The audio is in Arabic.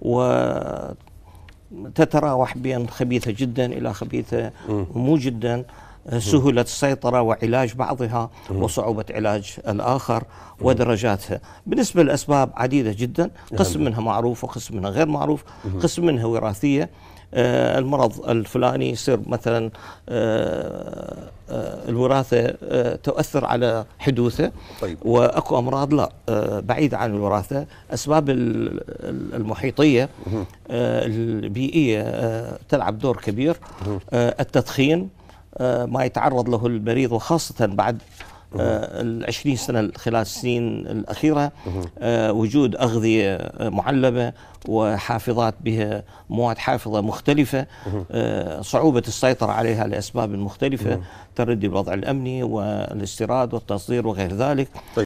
وتتراوح بين خبيثه جدا الى خبيثه مو جدا آه، سهولة السيطرة وعلاج بعضها وصعوبة علاج الآخر ودرجاتها بالنسبة للأسباب عديدة جدا نعم. قسم منها معروف وقسم منها غير معروف قسم منها وراثية آه، المرض الفلاني يصير مثلا آه، الوراثه تؤثر على حدوثه طيب. واكو امراض لا بعيده عن الوراثه اسباب المحيطيه البيئيه تلعب دور كبير التدخين آه، ما يتعرض له المريض وخاصة بعد آه، العشرين سنة خلال السنين الأخيرة آه، وجود أغذية معلبة وحافظات بها مواد حافظة مختلفة صعوبة السيطرة عليها لأسباب مختلفة تردي الوضع الأمني والاستيراد والتصدير وغير ذلك طيب.